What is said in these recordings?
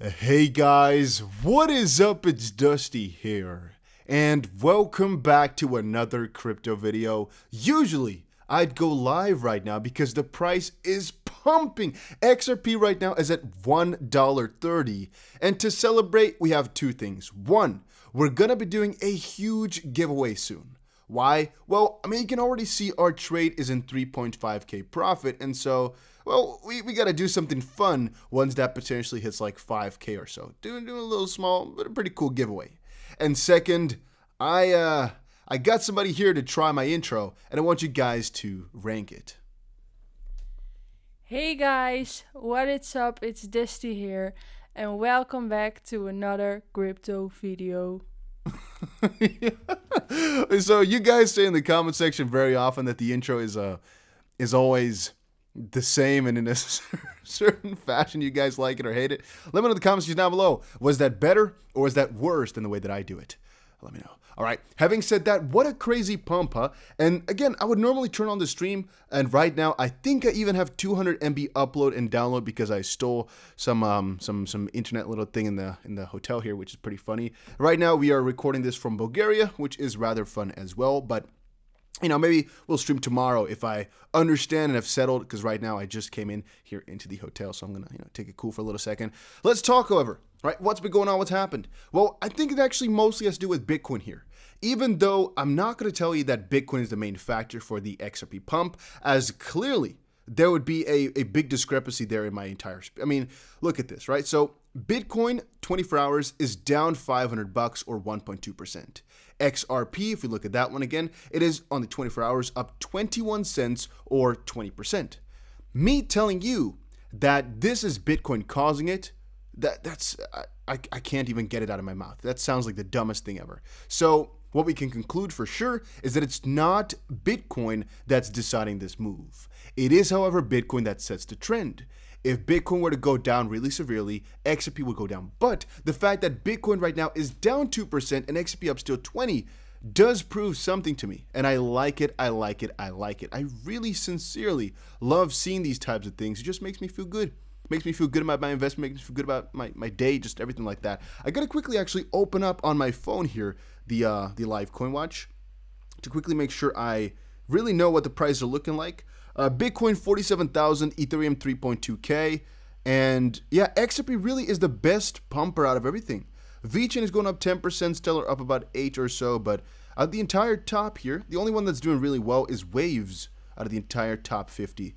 Hey guys, what is up? It's Dusty here, and welcome back to another crypto video. Usually, I'd go live right now because the price is pumping. XRP right now is at $1.30, and to celebrate, we have two things. One, we're gonna be doing a huge giveaway soon. Why? Well, I mean, you can already see our trade is in 3.5k profit, and so well, we, we got to do something fun once that potentially hits like 5K or so. Doing, doing a little small, but a pretty cool giveaway. And second, I, uh, I got somebody here to try my intro, and I want you guys to rank it. Hey guys, what is up? It's Dusty here, and welcome back to another crypto video. So you guys say in the comment section very often that the intro is a uh, is always the same and in a certain fashion you guys like it or hate it. Let me know in the comments down below. Was that better or was that worse than the way that I do it? Let me know. All right, having said that, what a crazy pump, huh? And again, I would normally turn on the stream, and right now I think I even have 200 MB upload and download because I stole some um, some some internet little thing in the in the hotel here, which is pretty funny. Right now we are recording this from Bulgaria, which is rather fun as well, but you know, maybe we'll stream tomorrow if I understand and have settled. Because right now I just came in here into the hotel, so I'm gonna you know take it cool for a little second. Let's talk, however. Right, what's been going on? What's happened? Well, I think it actually mostly has to do with Bitcoin here. Even though I'm not going to tell you that Bitcoin is the main factor for the XRP pump, as clearly there would be a, a big discrepancy there in my entire. I mean, look at this, right? So Bitcoin 24 hours is down 500 bucks or 1.2%. XRP, if we look at that one again, it is on the 24 hours up 21 cents or 20%. Me telling you that this is Bitcoin causing it, that that's I, I, I can't even get it out of my mouth. That sounds like the dumbest thing ever. So what we can conclude for sure is that it's not Bitcoin that's deciding this move. It is, however, Bitcoin that sets the trend if Bitcoin were to go down really severely, XRP would go down. But the fact that Bitcoin right now is down 2% and XRP up still 20 does prove something to me. And I like it, I like it, I like it. I really sincerely love seeing these types of things. It just makes me feel good. Makes me feel good about my investment, makes me feel good about my, my day, just everything like that. I gotta quickly actually open up on my phone here the uh, the live coin watch to quickly make sure I really know what the prices are looking like. Uh, Bitcoin 47,000, Ethereum 3.2K. And yeah, XRP really is the best pumper out of everything. VeChain is going up 10%, Stellar up about 8 or so, but out of the entire top here, the only one that's doing really well is Waves out of the entire top 50.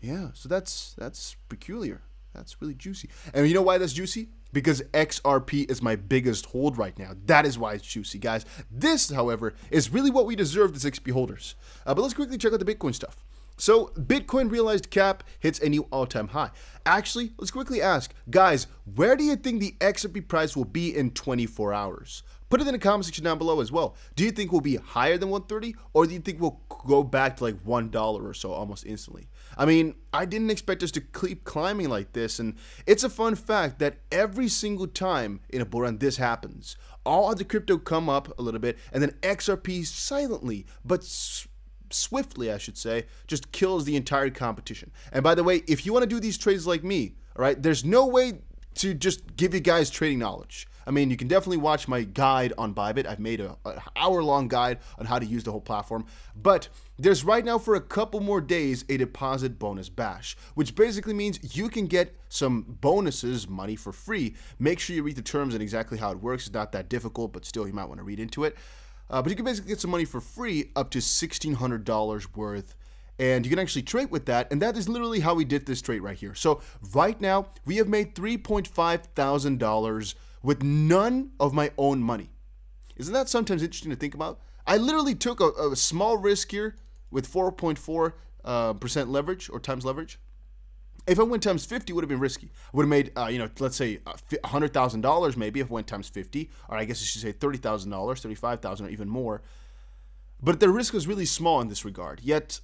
Yeah, so that's that's peculiar. That's really juicy. And you know why that's juicy? Because XRP is my biggest hold right now. That is why it's juicy, guys. This, however, is really what we deserve as XP holders. Uh, but let's quickly check out the Bitcoin stuff. So Bitcoin realized cap hits a new all-time high. Actually, let's quickly ask, guys, where do you think the XRP price will be in 24 hours? Put it in the comment section down below as well. Do you think we'll be higher than 130 or do you think we'll go back to like $1 or so almost instantly? I mean, I didn't expect us to keep climbing like this and it's a fun fact that every single time in a bull run this happens. All other crypto come up a little bit and then XRP silently but swiftly, I should say, just kills the entire competition. And by the way, if you want to do these trades like me, all right, there's no way to just give you guys trading knowledge. I mean, you can definitely watch my guide on Bybit. I've made a, hour-long guide on how to use the whole platform. But there's right now for a couple more days a deposit bonus bash, which basically means you can get some bonuses money for free. Make sure you read the terms and exactly how it works. It's not that difficult, but still you might want to read into it. Uh, but you can basically get some money for free, up to $1,600 worth. And you can actually trade with that. And that is literally how we did this trade right here. So right now, we have made $3.5 thousand dollars with none of my own money. Isn't that sometimes interesting to think about? I literally took a, a small risk here with 4.4% uh, leverage or times leverage if I went times 50, would have been risky. I would have made, uh, you know, let's say $100,000 uh, maybe if I went times 50, or I guess I should say $30,000, $35,000, or even more. But the risk was really small in this regard. Yet,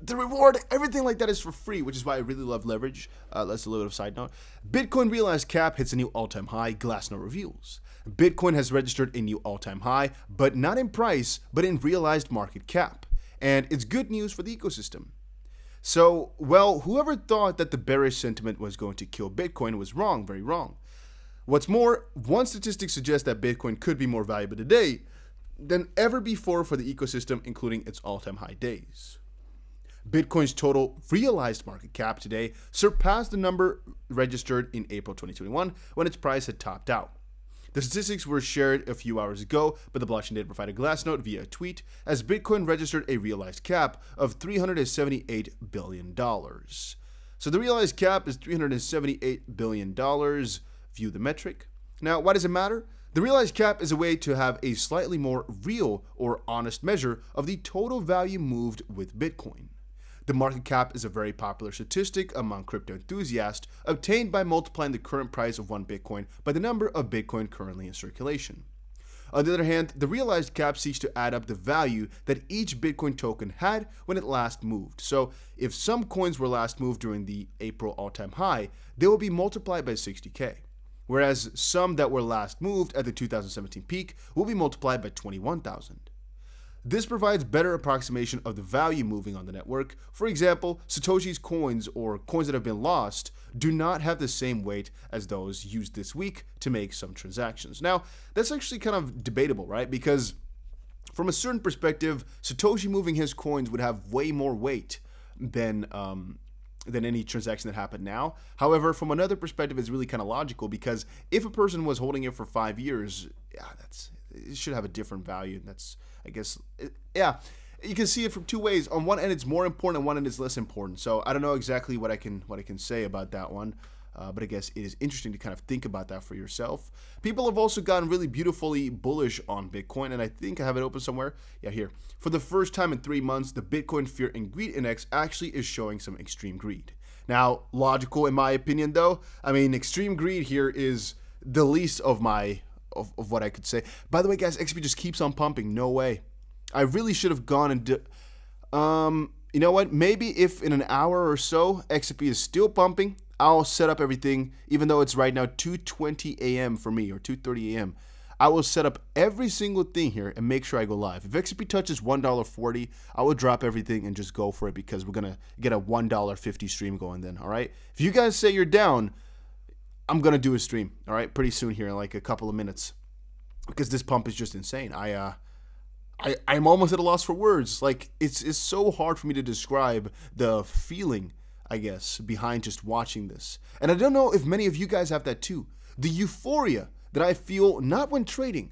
the reward, everything like that is for free, which is why I really love leverage. Uh, that's a little bit of side note. Bitcoin realized cap hits a new all-time high, Glassnode reveals. Bitcoin has registered a new all-time high, but not in price, but in realized market cap. And it's good news for the ecosystem. So, well, whoever thought that the bearish sentiment was going to kill Bitcoin was wrong, very wrong. What's more, one statistic suggests that Bitcoin could be more valuable today than ever before for the ecosystem, including its all time high days. Bitcoin's total realized market cap today surpassed the number registered in April 2021 when its price had topped out. The statistics were shared a few hours ago, but the blockchain did provide a note via a tweet, as Bitcoin registered a realized cap of $378 billion. So the realized cap is $378 billion. View the metric. Now, why does it matter? The realized cap is a way to have a slightly more real or honest measure of the total value moved with Bitcoin. The market cap is a very popular statistic among crypto enthusiasts, obtained by multiplying the current price of one Bitcoin by the number of Bitcoin currently in circulation. On the other hand, the realized cap seeks to add up the value that each Bitcoin token had when it last moved. So, if some coins were last moved during the April all time high, they will be multiplied by 60k. Whereas some that were last moved at the 2017 peak will be multiplied by 21,000. This provides better approximation of the value moving on the network. For example, Satoshi's coins or coins that have been lost do not have the same weight as those used this week to make some transactions. Now, that's actually kind of debatable, right? Because from a certain perspective, Satoshi moving his coins would have way more weight than um, than any transaction that happened now. However, from another perspective, it's really kind of logical because if a person was holding it for five years, yeah, that's it should have a different value. And that's, I guess, it, yeah. You can see it from two ways. On one end, it's more important. On one end, it's less important. So I don't know exactly what I can what I can say about that one. Uh, but I guess it is interesting to kind of think about that for yourself. People have also gotten really beautifully bullish on Bitcoin, and I think I have it open somewhere. Yeah, here. For the first time in three months, the Bitcoin Fear and Greed Index actually is showing some extreme greed. Now, logical in my opinion, though. I mean, extreme greed here is the least of my of, of what I could say. By the way, guys, XP just keeps on pumping. No way. I really should have gone and... um, you know what? Maybe if in an hour or so XP is still pumping, I'll set up everything, even though it's right now 2.20 a.m. for me, or 2.30 a.m. I will set up every single thing here and make sure I go live. If XP touches $1.40, I will drop everything and just go for it because we're going to get a $1.50 stream going then, all right? If you guys say you're down, I'm gonna do a stream, all right, pretty soon here in like a couple of minutes, because this pump is just insane. I uh, I I'm almost at a loss for words. Like it's it's so hard for me to describe the feeling, I guess, behind just watching this. And I don't know if many of you guys have that too. The euphoria that I feel not when trading,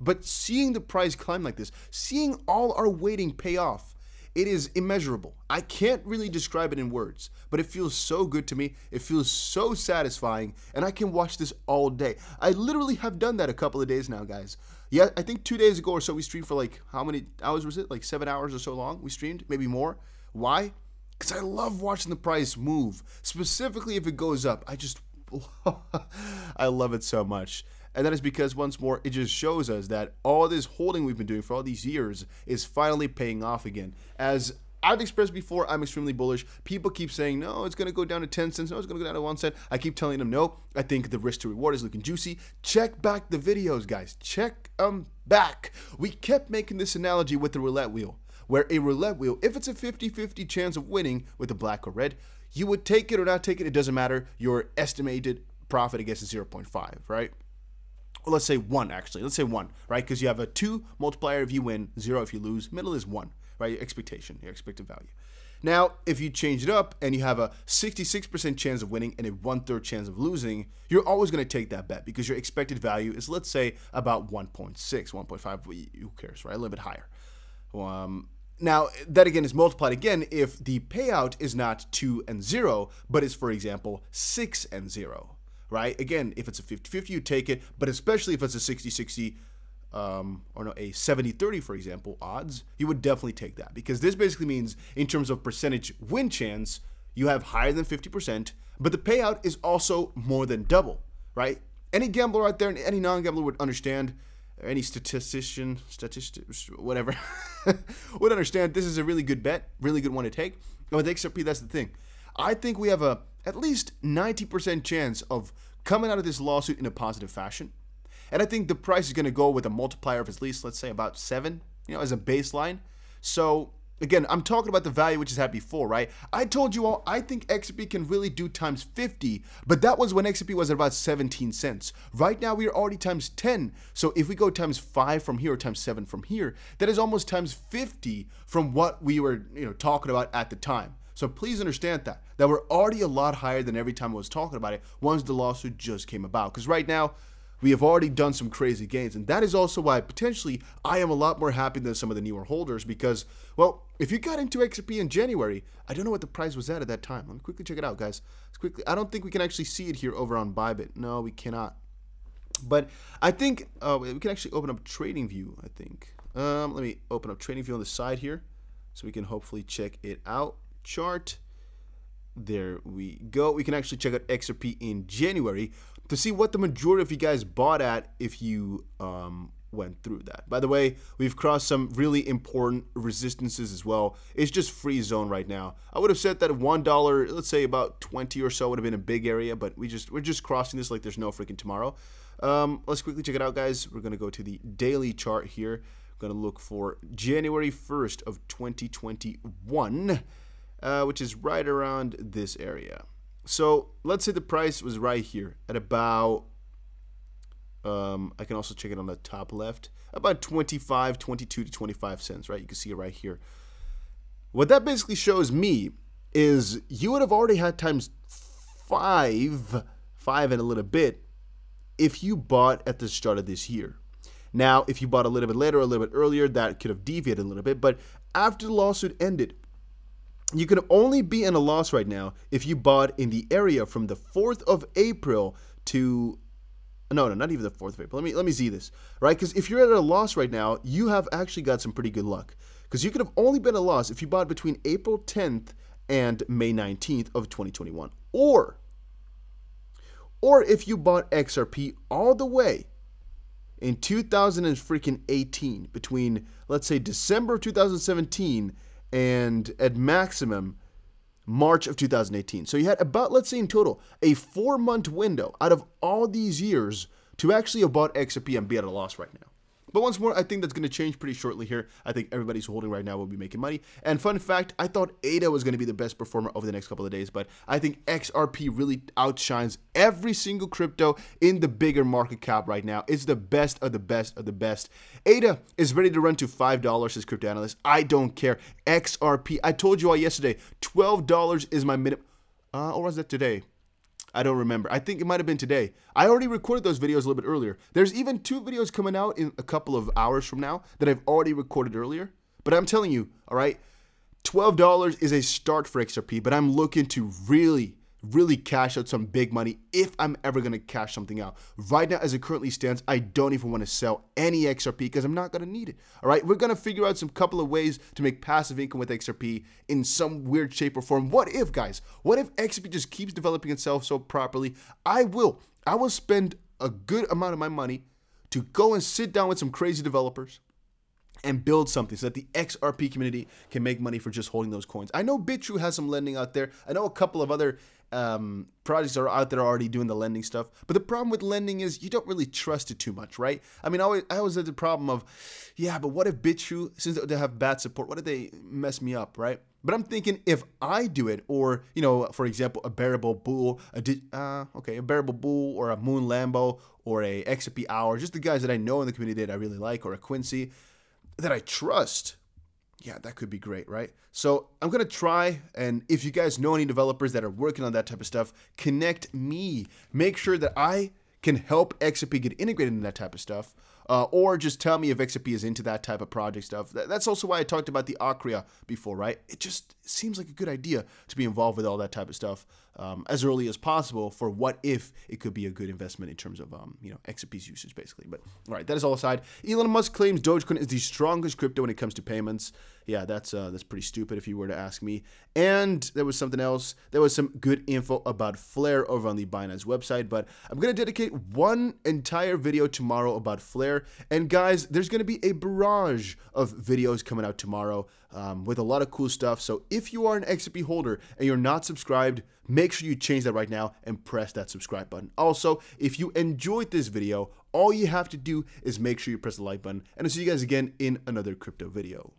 but seeing the price climb like this, seeing all our waiting pay off, it is immeasurable. I can't really describe it in words, but it feels so good to me. It feels so satisfying, and I can watch this all day. I literally have done that a couple of days now, guys. Yeah, I think two days ago or so, we streamed for like, how many hours was it? Like seven hours or so long? We streamed, maybe more. Why? Because I love watching the price move, specifically if it goes up. I just, I love it so much. And that is because once more, it just shows us that all this holding we've been doing for all these years is finally paying off again. As I've expressed before, I'm extremely bullish. People keep saying, no, it's going to go down to 10 cents. No, it's going to go down to 1 cent. I keep telling them, no, I think the risk to reward is looking juicy. Check back the videos, guys. Check them back. We kept making this analogy with the roulette wheel, where a roulette wheel, if it's a 50 50 chance of winning with a black or red, you would take it or not take it. It doesn't matter. Your estimated profit, I guess, is 0.5, right? let's say one actually. Let's say one, right? Because you have a two multiplier if you win, zero if you lose. Middle is one, right? Your expectation, your expected value. Now, if you change it up and you have a 66% chance of winning and a one third chance of losing, you're always going to take that bet because your expected value is, let's say, about 1.6, 1.5, who cares, right? A little bit higher. Um, now, that again is multiplied again if the payout is not 2 and 0, but is, for example, 6 and 0 right? Again, if it's a 50-50, you take it, but especially if it's a 60-60 um, or no, a 70-30, for example, odds, you would definitely take that because this basically means in terms of percentage win chance, you have higher than 50%, but the payout is also more than double, right? Any gambler out there, any non-gambler would understand, any statistician, statistic, whatever, would understand this is a really good bet, really good one to take. with XRP, that's the thing. I think we have a at least 90% chance of coming out of this lawsuit in a positive fashion. And I think the price is going to go with a multiplier of at least, let's say, about seven, you know, as a baseline. So again, I'm talking about the value which is had before, right? I told you all I think XRP can really do times 50, but that was when XRP was at about 17 cents. Right now we are already times 10. So if we go times five from here or times seven from here, that is almost times 50 from what we were, you know, talking about at the time. So please understand that, that we're already a lot higher than every time I was talking about it once the lawsuit just came about. Because right now, we have already done some crazy gains. And that is also why potentially I am a lot more happy than some of the newer holders because, well, if you got into XRP in January, I don't know what the price was at at that time. Let me quickly check it out, guys. Let's quickly, I don't think we can actually see it here over on Bybit. No, we cannot. But I think uh, we can actually open up Trading View, I think. Um, let me open up Trading View on the side here so we can hopefully check it out chart. There we go. We can actually check out XRP in January to see what the majority of you guys bought at if you um, went through that. By the way, we've crossed some really important resistances as well. It's just free zone right now. I would have said that $1, let's say about 20 or so would have been a big area, but we just we're just crossing this like there's no freaking tomorrow. Um, let's quickly check it out, guys. We're going to go to the daily chart here. I'm going to look for January 1st of 2021. Uh, which is right around this area. So let's say the price was right here at about, um, I can also check it on the top left, about 25, 22 to 25 cents, right? You can see it right here. What that basically shows me is you would have already had times five, five and a little bit if you bought at the start of this year. Now, if you bought a little bit later, a little bit earlier, that could have deviated a little bit. But after the lawsuit ended, you can only be in a loss right now if you bought in the area from the 4th of April to no, no, not even the 4th of April. Let me let me see this, right? Cuz if you're at a loss right now, you have actually got some pretty good luck cuz you could have only been a loss if you bought between April 10th and May 19th of 2021 or or if you bought XRP all the way in 2018 between let's say December of 2017 and at maximum March of 2018. So you had about, let's say in total, a four month window out of all these years to actually have bought XRP and be at a loss right now. But once more, I think that's going to change pretty shortly here. I think everybody's holding right now will be making money. And fun fact, I thought ADA was going to be the best performer over the next couple of days, but I think XRP really outshines every single crypto in the bigger market cap right now. It's the best of the best of the best. ADA is ready to run to $5 as crypto analyst. I don't care. XRP, I told you all yesterday, $12 is my minimum. Uh, or was that today? I don't remember. I think it might have been today. I already recorded those videos a little bit earlier. There's even two videos coming out in a couple of hours from now that I've already recorded earlier. But I'm telling you, all right, $12 is a start for XRP, but I'm looking to really really cash out some big money if I'm ever going to cash something out. Right now, as it currently stands, I don't even want to sell any XRP because I'm not going to need it. All right, we're going to figure out some couple of ways to make passive income with XRP in some weird shape or form. What if, guys? What if XRP just keeps developing itself so properly? I will. I will spend a good amount of my money to go and sit down with some crazy developers and build something so that the XRP community can make money for just holding those coins. I know BitTrue has some lending out there. I know a couple of other um, projects are out there already doing the lending stuff. But the problem with lending is you don't really trust it too much, right? I mean, I always, I always had the problem of, yeah, but what if BitChu, since they have bad support, what if they mess me up, right? But I'm thinking if I do it, or you know, for example, a bearable bull, a di- uh, okay, a bearable bull, or a Moon Lambo, or a XP Hour, just the guys that I know in the community that I really like, or a Quincy, that I trust, yeah, that could be great, right? So I'm gonna try, and if you guys know any developers that are working on that type of stuff, connect me. Make sure that I can help XP get integrated in that type of stuff, uh, or just tell me if XP is into that type of project stuff. That's also why I talked about the Acria before, right? It just seems like a good idea to be involved with all that type of stuff um, as early as possible for what if it could be a good investment in terms of um, you know XRP's usage basically. But all right, that is all aside. Elon Musk claims Dogecoin is the strongest crypto when it comes to payments. Yeah, that's uh, that's pretty stupid if you were to ask me. And there was something else. There was some good info about Flare over on the Binance website, but I'm gonna dedicate one entire video tomorrow about Flare. And guys, there's gonna be a barrage of videos coming out tomorrow um, with a lot of cool stuff. So if you are an XRP holder and you're not subscribed, make make sure you change that right now and press that subscribe button. Also, if you enjoyed this video, all you have to do is make sure you press the like button. And I'll see you guys again in another crypto video.